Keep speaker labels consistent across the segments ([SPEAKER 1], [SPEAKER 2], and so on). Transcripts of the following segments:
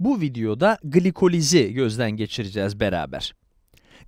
[SPEAKER 1] Bu videoda glikolizi gözden geçireceğiz beraber.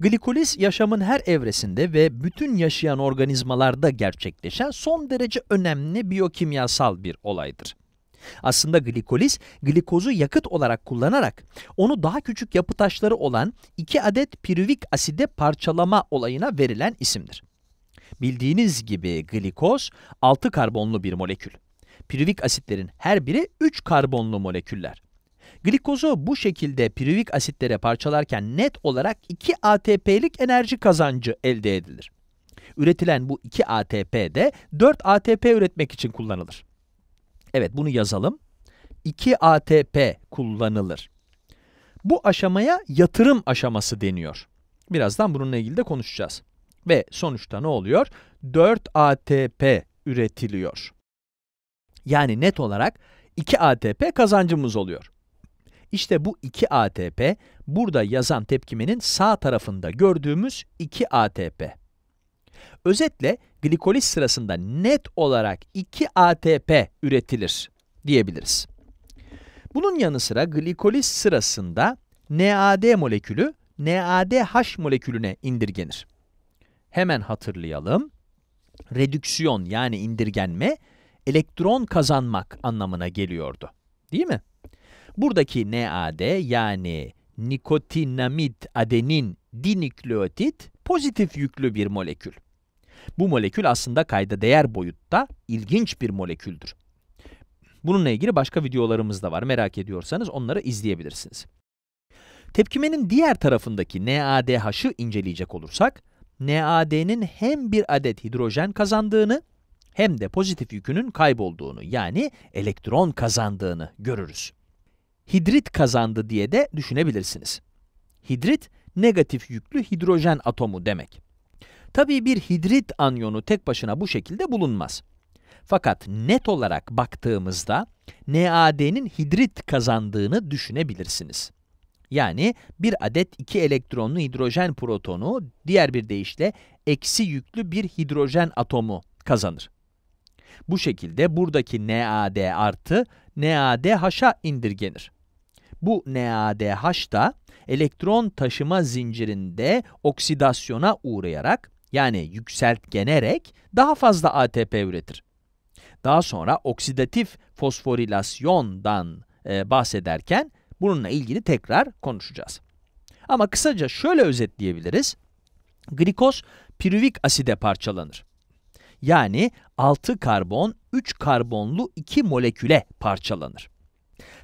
[SPEAKER 1] Glikoliz yaşamın her evresinde ve bütün yaşayan organizmalarda gerçekleşen son derece önemli biyokimyasal bir olaydır. Aslında glikoliz, glikozu yakıt olarak kullanarak onu daha küçük yapı taşları olan 2 adet pirivik aside parçalama olayına verilen isimdir. Bildiğiniz gibi glikoz 6 karbonlu bir molekül. Pirivik asitlerin her biri 3 karbonlu moleküller. Glikozu bu şekilde pirivik asitlere parçalarken net olarak 2 ATP'lik enerji kazancı elde edilir. Üretilen bu 2 ATP de 4 ATP üretmek için kullanılır. Evet bunu yazalım. 2 ATP kullanılır. Bu aşamaya yatırım aşaması deniyor. Birazdan bununla ilgili de konuşacağız. Ve sonuçta ne oluyor? 4 ATP üretiliyor. Yani net olarak 2 ATP kazancımız oluyor. İşte bu 2 ATP, burada yazan tepkimenin sağ tarafında gördüğümüz 2 ATP. Özetle, glikoliz sırasında net olarak 2 ATP üretilir diyebiliriz. Bunun yanı sıra glikoliz sırasında NAD molekülü, NADH molekülüne indirgenir. Hemen hatırlayalım. Redüksiyon yani indirgenme, elektron kazanmak anlamına geliyordu. Değil mi? Buradaki NAD yani nikotinamid adenin dinükleotit pozitif yüklü bir molekül. Bu molekül aslında kayda değer boyutta ilginç bir moleküldür. Bununla ilgili başka videolarımız da var. Merak ediyorsanız onları izleyebilirsiniz. Tepkimenin diğer tarafındaki NADH'ı inceleyecek olursak, NAD'nin hem bir adet hidrojen kazandığını hem de pozitif yükünün kaybolduğunu yani elektron kazandığını görürüz hidrit kazandı diye de düşünebilirsiniz. Hidrit, negatif yüklü hidrojen atomu demek. Tabii bir hidrit anyonu tek başına bu şekilde bulunmaz. Fakat net olarak baktığımızda NAD'nin hidrit kazandığını düşünebilirsiniz. Yani bir adet iki elektronlu hidrojen protonu, diğer bir deyişle eksi yüklü bir hidrojen atomu kazanır. Bu şekilde buradaki NAD artı NADH'a indirgenir. Bu NADH da elektron taşıma zincirinde oksidasyona uğrayarak yani yükseltgenerek daha fazla ATP üretir. Daha sonra oksidatif fosforilasyondan e, bahsederken bununla ilgili tekrar konuşacağız. Ama kısaca şöyle özetleyebiliriz. Glikoz pirüvik aside parçalanır. Yani 6 karbon, 3 karbonlu 2 moleküle parçalanır.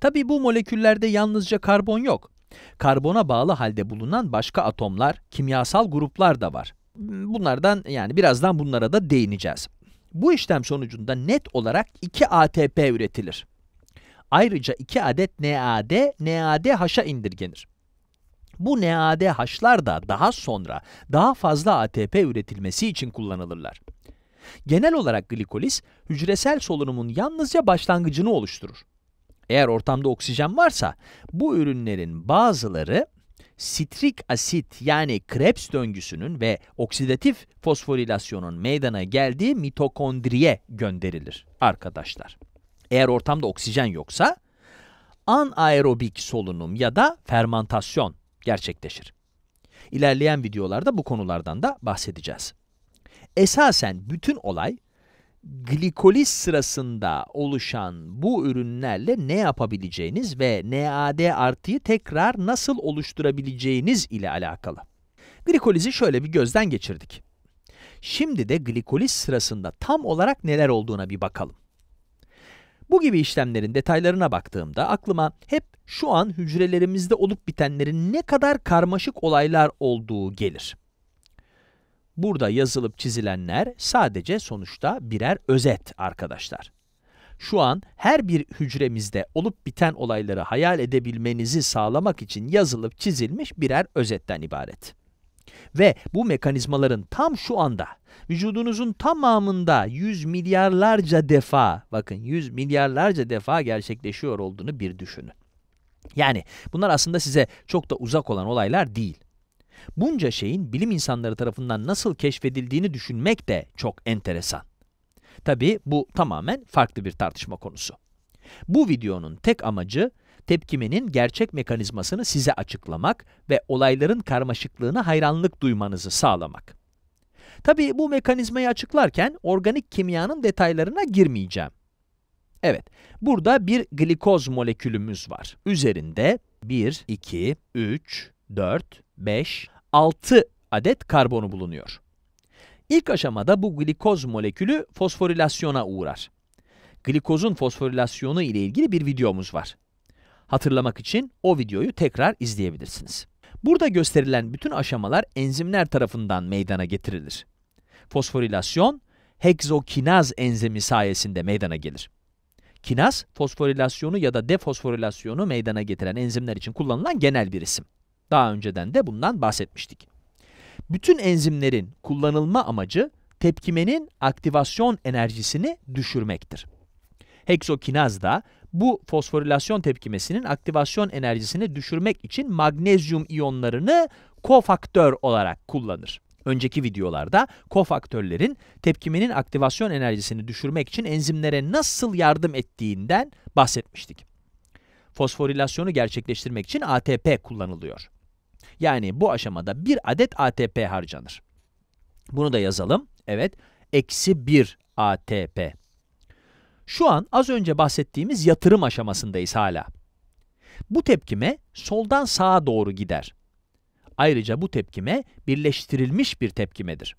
[SPEAKER 1] Tabi bu moleküllerde yalnızca karbon yok. Karbona bağlı halde bulunan başka atomlar, kimyasal gruplar da var. Bunlardan yani birazdan bunlara da değineceğiz. Bu işlem sonucunda net olarak 2 ATP üretilir. Ayrıca 2 adet NAD, NADH'a indirgenir. Bu NADH'lar da daha sonra daha fazla ATP üretilmesi için kullanılırlar. Genel olarak glikoliz, hücresel solunumun yalnızca başlangıcını oluşturur eğer ortamda oksijen varsa bu ürünlerin bazıları sitrik asit yani Krebs döngüsünün ve oksidatif fosforilasyonun meydana geldiği mitokondriye gönderilir arkadaşlar. Eğer ortamda oksijen yoksa anaerobik solunum ya da fermantasyon gerçekleşir. İlerleyen videolarda bu konulardan da bahsedeceğiz. Esasen bütün olay Glikoliz sırasında oluşan bu ürünlerle ne yapabileceğiniz ve NAD artıyı tekrar nasıl oluşturabileceğiniz ile alakalı. Glikolizi şöyle bir gözden geçirdik. Şimdi de glikoliz sırasında tam olarak neler olduğuna bir bakalım. Bu gibi işlemlerin detaylarına baktığımda aklıma hep şu an hücrelerimizde olup bitenlerin ne kadar karmaşık olaylar olduğu gelir. Burada yazılıp çizilenler sadece sonuçta birer özet arkadaşlar. Şu an her bir hücremizde olup biten olayları hayal edebilmenizi sağlamak için yazılıp çizilmiş birer özetten ibaret. Ve bu mekanizmaların tam şu anda, vücudunuzun tamamında 100 milyarlarca defa, bakın 100 milyarlarca defa gerçekleşiyor olduğunu bir düşünün. Yani bunlar aslında size çok da uzak olan olaylar değil. Bunca şeyin bilim insanları tarafından nasıl keşfedildiğini düşünmek de çok enteresan. Tabi bu tamamen farklı bir tartışma konusu. Bu videonun tek amacı tepkimenin gerçek mekanizmasını size açıklamak ve olayların karmaşıklığına hayranlık duymanızı sağlamak. Tabi bu mekanizmayı açıklarken organik kimyanın detaylarına girmeyeceğim. Evet, burada bir glikoz molekülümüz var. Üzerinde 1, 2, 3, 4, 5, 6 adet karbonu bulunuyor. İlk aşamada bu glikoz molekülü fosforilasyona uğrar. Glikozun fosforilasyonu ile ilgili bir videomuz var. Hatırlamak için o videoyu tekrar izleyebilirsiniz. Burada gösterilen bütün aşamalar enzimler tarafından meydana getirilir. Fosforilasyon, heksokinaz enzimi sayesinde meydana gelir. Kinaz, fosforilasyonu ya da defosforilasyonu meydana getiren enzimler için kullanılan genel bir isim. Daha önceden de bundan bahsetmiştik. Bütün enzimlerin kullanılma amacı tepkimenin aktivasyon enerjisini düşürmektir. Heksokinaz da bu fosforilasyon tepkimesinin aktivasyon enerjisini düşürmek için magnezyum iyonlarını kofaktör olarak kullanır. Önceki videolarda kofaktörlerin tepkimenin aktivasyon enerjisini düşürmek için enzimlere nasıl yardım ettiğinden bahsetmiştik. Fosforilasyonu gerçekleştirmek için ATP kullanılıyor. Yani bu aşamada bir adet ATP harcanır. Bunu da yazalım. Evet, eksi 1 ATP. Şu an az önce bahsettiğimiz yatırım aşamasındayız hala. Bu tepkime soldan sağa doğru gider. Ayrıca bu tepkime birleştirilmiş bir tepkimedir.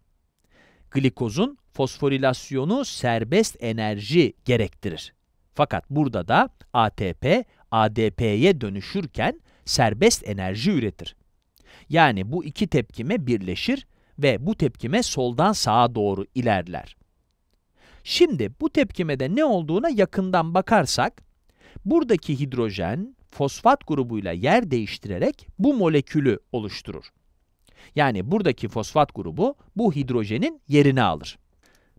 [SPEAKER 1] Glikozun fosforilasyonu serbest enerji gerektirir. Fakat burada da ATP, ADP'ye dönüşürken serbest enerji üretir. Yani bu iki tepkime birleşir ve bu tepkime soldan sağa doğru ilerler. Şimdi bu tepkimede ne olduğuna yakından bakarsak, buradaki hidrojen fosfat grubuyla yer değiştirerek bu molekülü oluşturur. Yani buradaki fosfat grubu bu hidrojenin yerini alır.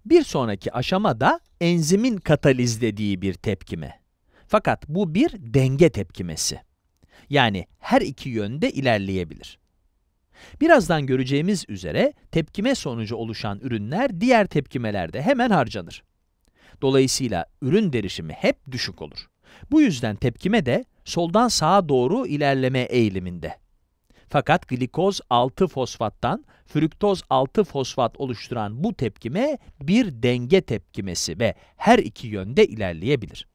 [SPEAKER 1] Bir sonraki aşama da enzimin katalizlediği bir tepkime. Fakat bu bir denge tepkimesi. Yani her iki yönde ilerleyebilir. Birazdan göreceğimiz üzere tepkime sonucu oluşan ürünler diğer tepkimelerde hemen harcanır. Dolayısıyla ürün derişimi hep düşük olur. Bu yüzden tepkime de soldan sağa doğru ilerleme eğiliminde. Fakat glikoz 6-fosfattan fruktoz 6-fosfat oluşturan bu tepkime bir denge tepkimesi ve her iki yönde ilerleyebilir.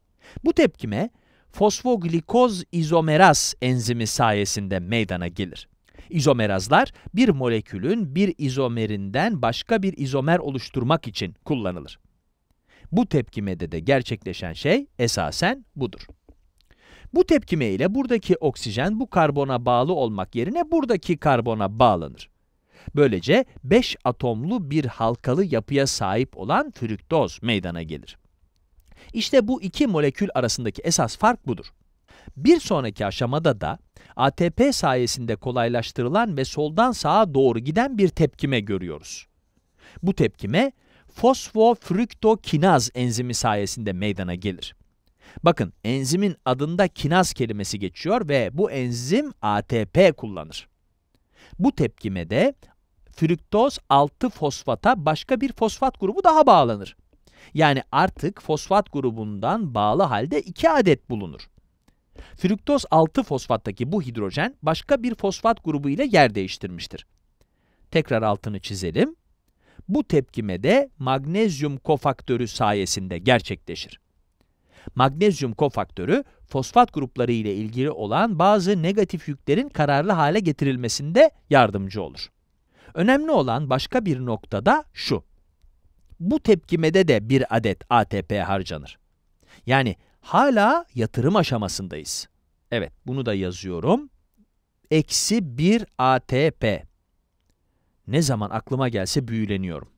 [SPEAKER 1] Bu tepkime fosfoglikoz izomeraz enzimi sayesinde meydana gelir. İzomerazlar bir molekülün bir izomerinden başka bir izomer oluşturmak için kullanılır. Bu tepkimede de gerçekleşen şey esasen budur. Bu tepkime ile buradaki oksijen bu karbona bağlı olmak yerine buradaki karbona bağlanır. Böylece 5 atomlu bir halkalı yapıya sahip olan fruktoz meydana gelir. İşte bu iki molekül arasındaki esas fark budur. Bir sonraki aşamada da ATP sayesinde kolaylaştırılan ve soldan sağa doğru giden bir tepkime görüyoruz. Bu tepkime fosfofruktokinaz enzimi sayesinde meydana gelir. Bakın enzimin adında kinaz kelimesi geçiyor ve bu enzim ATP kullanır. Bu tepkimede fruktoz 6 fosfata başka bir fosfat grubu daha bağlanır. Yani artık fosfat grubundan bağlı halde 2 adet bulunur. Fruktoz 6 fosfattaki bu hidrojen başka bir fosfat grubu ile yer değiştirmiştir. Tekrar altını çizelim. Bu tepkime de magnezyum kofaktörü sayesinde gerçekleşir. Magnezyum kofaktörü, fosfat grupları ile ilgili olan bazı negatif yüklerin kararlı hale getirilmesinde yardımcı olur. Önemli olan başka bir nokta da şu. Bu tepkimede de bir adet ATP harcanır. Yani hala yatırım aşamasındayız. Evet, bunu da yazıyorum. Eksi 1 ATP. Ne zaman aklıma gelse büyüleniyorum.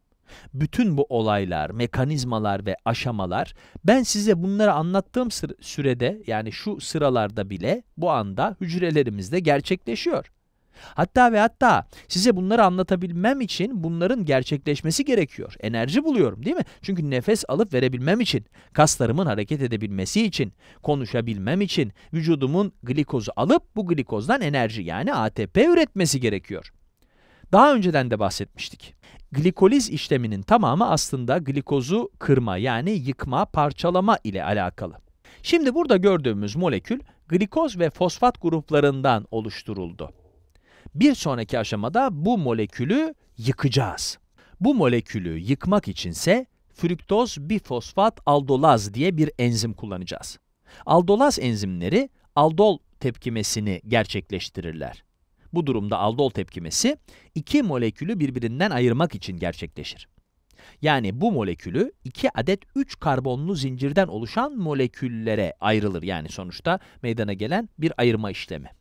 [SPEAKER 1] Bütün bu olaylar, mekanizmalar ve aşamalar, ben size bunları anlattığım sürede, yani şu sıralarda bile, bu anda hücrelerimizde gerçekleşiyor. Hatta ve hatta size bunları anlatabilmem için bunların gerçekleşmesi gerekiyor. Enerji buluyorum değil mi? Çünkü nefes alıp verebilmem için, kaslarımın hareket edebilmesi için, konuşabilmem için vücudumun glikozu alıp bu glikozdan enerji yani ATP üretmesi gerekiyor. Daha önceden de bahsetmiştik. Glikoliz işleminin tamamı aslında glikozu kırma yani yıkma, parçalama ile alakalı. Şimdi burada gördüğümüz molekül glikoz ve fosfat gruplarından oluşturuldu. Bir sonraki aşamada bu molekülü yıkacağız. Bu molekülü yıkmak içinse fruktoz bifosfat aldolaz diye bir enzim kullanacağız. Aldolaz enzimleri aldol tepkimesini gerçekleştirirler. Bu durumda aldol tepkimesi iki molekülü birbirinden ayırmak için gerçekleşir. Yani bu molekülü iki adet 3 karbonlu zincirden oluşan moleküllere ayrılır. Yani sonuçta meydana gelen bir ayırma işlemi.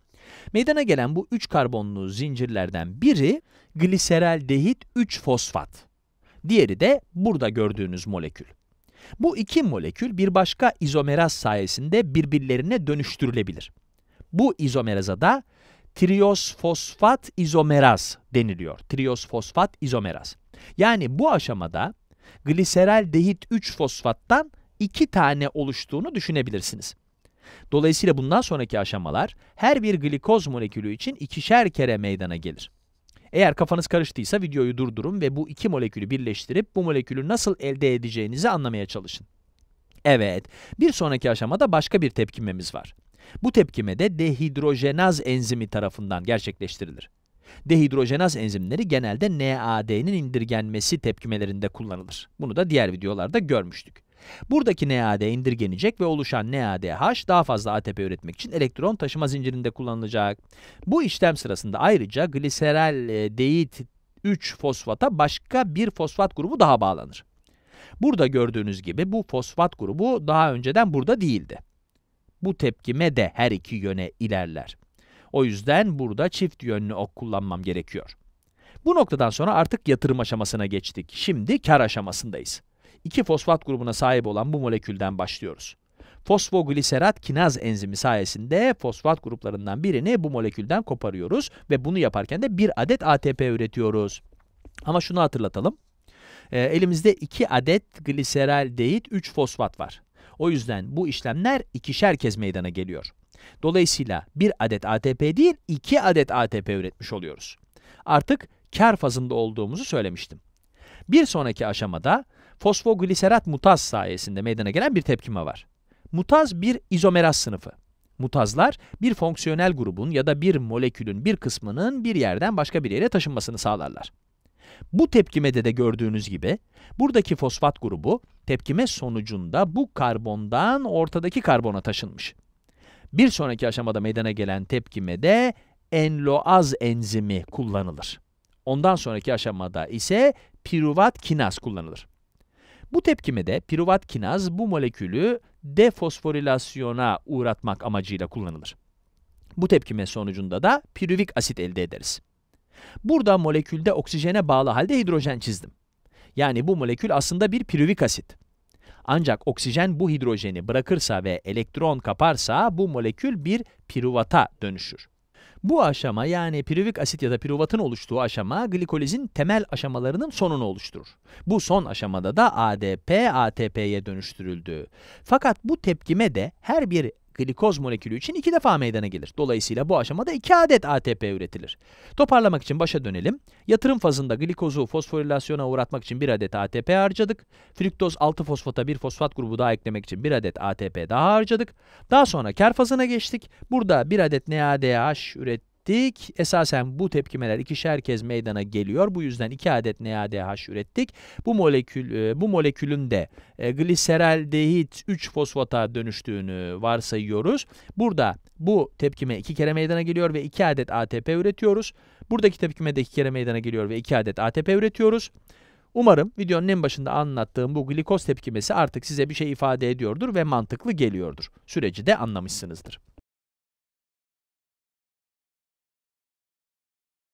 [SPEAKER 1] Meydana gelen bu 3 karbonlu zincirlerden biri gliserel dehit 3 fosfat. Diğeri de burada gördüğünüz molekül. Bu iki molekül bir başka izomeraz sayesinde birbirlerine dönüştürülebilir. Bu izomeraza da triosfosfat izomeraz deniliyor. Triosfosfat izomeraz. Yani bu aşamada gliserel dehit 3 fosfattan 2 tane oluştuğunu düşünebilirsiniz. Dolayısıyla bundan sonraki aşamalar her bir glikoz molekülü için ikişer kere meydana gelir. Eğer kafanız karıştıysa videoyu durdurun ve bu iki molekülü birleştirip bu molekülü nasıl elde edeceğinizi anlamaya çalışın. Evet, bir sonraki aşamada başka bir tepkimemiz var. Bu tepkime de dehidrojenaz enzimi tarafından gerçekleştirilir. Dehidrojenaz enzimleri genelde NAD'nin indirgenmesi tepkimelerinde kullanılır. Bunu da diğer videolarda görmüştük. Buradaki NAD indirgenecek ve oluşan NADH daha fazla ATP üretmek için elektron taşıma zincirinde kullanılacak. Bu işlem sırasında ayrıca gliserel e, deyit 3 fosfata başka bir fosfat grubu daha bağlanır. Burada gördüğünüz gibi bu fosfat grubu daha önceden burada değildi. Bu tepkime de her iki yöne ilerler. O yüzden burada çift yönlü ok kullanmam gerekiyor. Bu noktadan sonra artık yatırım aşamasına geçtik. Şimdi kar aşamasındayız iki fosfat grubuna sahip olan bu molekülden başlıyoruz. Fosfogliserat kinaz enzimi sayesinde fosfat gruplarından birini bu molekülden koparıyoruz ve bunu yaparken de bir adet ATP üretiyoruz. Ama şunu hatırlatalım. E, elimizde 2 adet gliseraldehit 3 fosfat var. O yüzden bu işlemler ikişer kez meydana geliyor. Dolayısıyla 1 adet ATP değil 2 adet ATP üretmiş oluyoruz. Artık kar fazında olduğumuzu söylemiştim. Bir sonraki aşamada fosfogliserat mutaz sayesinde meydana gelen bir tepkime var. Mutaz bir izomeraz sınıfı. Mutazlar bir fonksiyonel grubun ya da bir molekülün bir kısmının bir yerden başka bir yere taşınmasını sağlarlar. Bu tepkimede de gördüğünüz gibi buradaki fosfat grubu tepkime sonucunda bu karbondan ortadaki karbona taşınmış. Bir sonraki aşamada meydana gelen tepkimede enloaz enzimi kullanılır. Ondan sonraki aşamada ise piruvat kinaz kullanılır. Bu tepkimede piruvat kinaz bu molekülü defosforilasyona uğratmak amacıyla kullanılır. Bu tepkime sonucunda da piruvik asit elde ederiz. Burada molekülde oksijene bağlı halde hidrojen çizdim. Yani bu molekül aslında bir piruvik asit. Ancak oksijen bu hidrojeni bırakırsa ve elektron kaparsa bu molekül bir piruvata dönüşür. Bu aşama yani piruvik asit ya da piruvatın oluştuğu aşama glikolizin temel aşamalarının sonunu oluşturur. Bu son aşamada da ADP ATP'ye dönüştürüldü. Fakat bu tepkime de her bir glikoz molekülü için iki defa meydana gelir. Dolayısıyla bu aşamada iki adet ATP üretilir. Toparlamak için başa dönelim. Yatırım fazında glikozu fosforilasyona uğratmak için bir adet ATP harcadık. Fruktoz 6 fosfata bir fosfat grubu daha eklemek için bir adet ATP daha harcadık. Daha sonra kar fazına geçtik. Burada bir adet NADH ürettik ürettik. Esasen bu tepkimeler ikişer kez meydana geliyor. Bu yüzden iki adet NADH ürettik. Bu molekül e, bu molekülün de e, gliseraldehit 3 fosfata dönüştüğünü varsayıyoruz. Burada bu tepkime iki kere meydana geliyor ve iki adet ATP üretiyoruz. Buradaki tepkime de iki kere meydana geliyor ve iki adet ATP üretiyoruz. Umarım videonun en başında anlattığım bu glikoz tepkimesi artık size bir şey ifade ediyordur ve mantıklı geliyordur. Süreci de anlamışsınızdır.